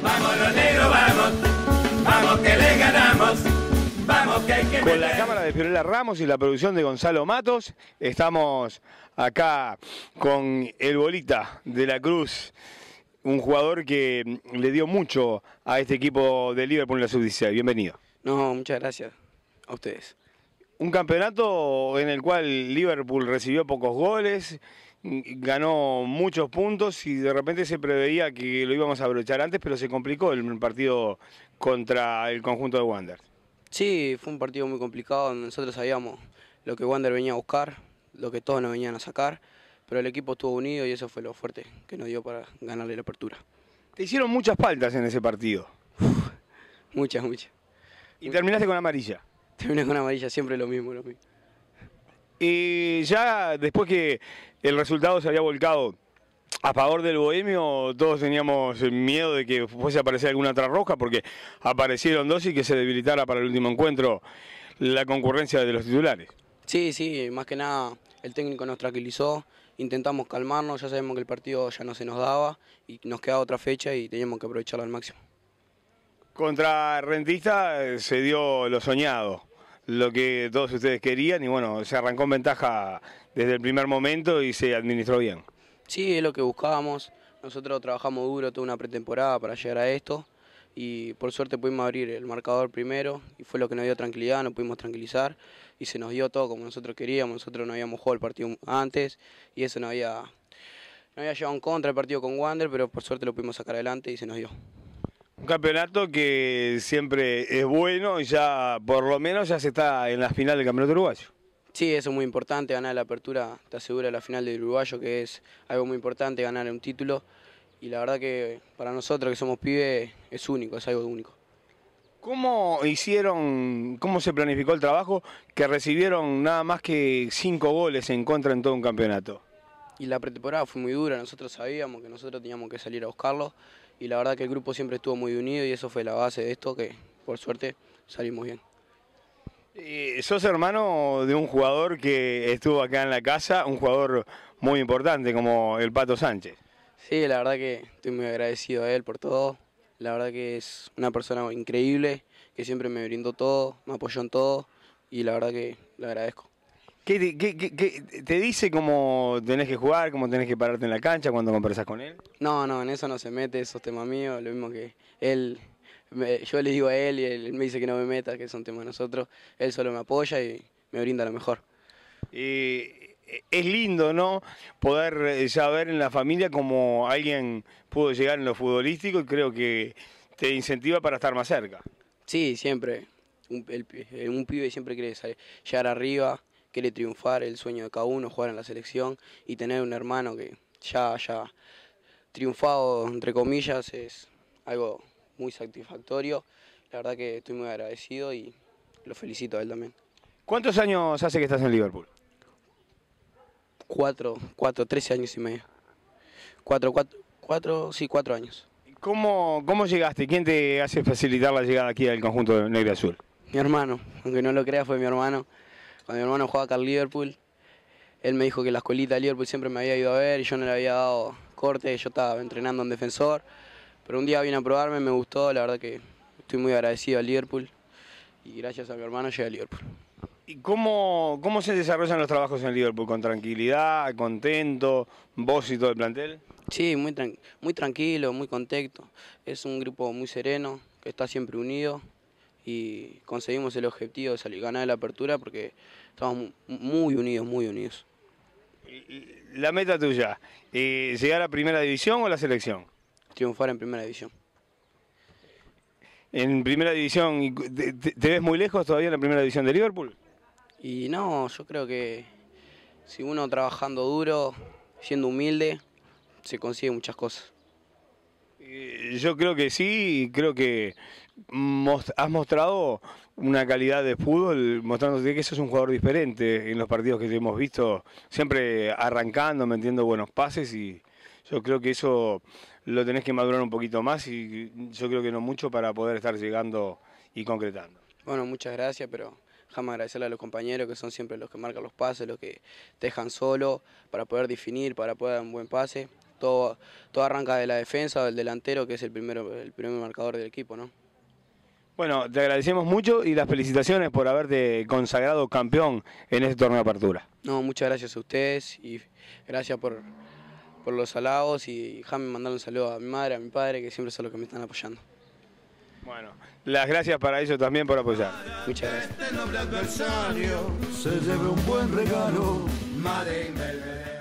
Vamos vamos. Vamos que le ganamos. Vamos que hay que Con la cámara de Fiorella Ramos y la producción de Gonzalo Matos, estamos acá con el bolita de la Cruz un jugador que le dio mucho a este equipo de Liverpool en la sub-16. Bienvenido. No, muchas gracias a ustedes. Un campeonato en el cual Liverpool recibió pocos goles ganó muchos puntos y de repente se preveía que lo íbamos a abrochar antes, pero se complicó el partido contra el conjunto de Wander. Sí, fue un partido muy complicado, nosotros sabíamos lo que Wander venía a buscar, lo que todos nos venían a sacar, pero el equipo estuvo unido y eso fue lo fuerte que nos dio para ganarle la apertura. Te hicieron muchas faltas en ese partido. muchas, muchas. ¿Y terminaste con amarilla? Terminé con amarilla, siempre lo mismo, lo mismo. Y ya después que el resultado se había volcado a favor del Bohemio, todos teníamos miedo de que fuese a aparecer alguna otra roja, porque aparecieron dos y que se debilitara para el último encuentro la concurrencia de los titulares. Sí, sí, más que nada el técnico nos tranquilizó, intentamos calmarnos, ya sabemos que el partido ya no se nos daba y nos quedaba otra fecha y teníamos que aprovecharlo al máximo. Contra Rentista eh, se dio lo soñado lo que todos ustedes querían y bueno, se arrancó en ventaja desde el primer momento y se administró bien. Sí, es lo que buscábamos. Nosotros trabajamos duro toda una pretemporada para llegar a esto y por suerte pudimos abrir el marcador primero y fue lo que nos dio tranquilidad, nos pudimos tranquilizar y se nos dio todo como nosotros queríamos, nosotros no habíamos jugado el partido antes y eso no había, no había llevado en contra el partido con Wander, pero por suerte lo pudimos sacar adelante y se nos dio. Un campeonato que siempre es bueno y ya por lo menos ya se está en la final del campeonato uruguayo. Sí, eso es muy importante, ganar la apertura te asegura la final del uruguayo, que es algo muy importante, ganar un título. Y la verdad que para nosotros que somos pibes es único, es algo único. ¿Cómo hicieron, cómo se planificó el trabajo que recibieron nada más que cinco goles en contra en todo un campeonato? Y la pretemporada fue muy dura, nosotros sabíamos que nosotros teníamos que salir a buscarlo y la verdad que el grupo siempre estuvo muy unido y eso fue la base de esto, que por suerte salimos bien. Eh, sos hermano de un jugador que estuvo acá en la casa, un jugador muy importante como el Pato Sánchez. Sí, la verdad que estoy muy agradecido a él por todo. La verdad que es una persona increíble, que siempre me brindó todo, me apoyó en todo y la verdad que le agradezco. ¿Qué, qué, te dice cómo tenés que jugar, cómo tenés que pararte en la cancha cuando conversas con él? No, no, en eso no se mete, eso es tema mío, lo mismo que él, yo le digo a él y él me dice que no me meta, que son temas de nosotros, él solo me apoya y me brinda lo mejor. Y eh, es lindo, ¿no? Poder saber eh, en la familia cómo alguien pudo llegar en lo futbolístico y creo que te incentiva para estar más cerca. Sí, siempre. Un, eh, pibe siempre quiere llegar arriba, quiere triunfar, el sueño de cada uno, jugar en la selección y tener un hermano que ya haya triunfado, entre comillas, es algo muy satisfactorio. La verdad que estoy muy agradecido y lo felicito a él también. ¿Cuántos años hace que estás en Liverpool? Cuatro, cuatro, trece años y medio. Cuatro, cuatro, cuatro sí, cuatro años. ¿Cómo, ¿Cómo llegaste? ¿Quién te hace facilitar la llegada aquí al conjunto de Negra Azul? Mi hermano, aunque no lo crea fue mi hermano. Cuando mi hermano jugaba acá al Liverpool, él me dijo que la escuelita de Liverpool siempre me había ido a ver y yo no le había dado corte, yo estaba entrenando en defensor. Pero un día vine a probarme, me gustó, la verdad que estoy muy agradecido al Liverpool y gracias a mi hermano llegué a Liverpool. ¿Y cómo, cómo se desarrollan los trabajos en Liverpool? ¿Con tranquilidad, contento, vos y todo el plantel? Sí, muy, muy tranquilo, muy contento. Es un grupo muy sereno, que está siempre unido y conseguimos el objetivo de salir, ganar la apertura porque estamos muy unidos, muy unidos. La meta tuya, eh, ¿llegar a primera división o la selección? Triunfar en primera división. En primera división, ¿te, te ves muy lejos todavía en la primera división de Liverpool? Y no, yo creo que si uno trabajando duro, siendo humilde, se consigue muchas cosas. Eh, yo creo que sí, creo que has mostrado una calidad de fútbol, mostrándote que es un jugador diferente en los partidos que hemos visto, siempre arrancando, metiendo buenos pases y yo creo que eso lo tenés que madurar un poquito más y yo creo que no mucho para poder estar llegando y concretando. Bueno, muchas gracias, pero jamás agradecerle a los compañeros que son siempre los que marcan los pases, los que te dejan solo para poder definir, para poder dar un buen pase todo, arranca de la defensa o del delantero, que es el, primero, el primer marcador del equipo, ¿no? Bueno, te agradecemos mucho y las felicitaciones por haberte consagrado campeón en este torneo de apertura. No, muchas gracias a ustedes y gracias por, los halagos y déjame mandar un saludo a mi madre, a mi padre, que siempre son los que me están apoyando. Bueno, las gracias para ellos también por apoyar. Muchas gracias. Este se un buen regalo, Madre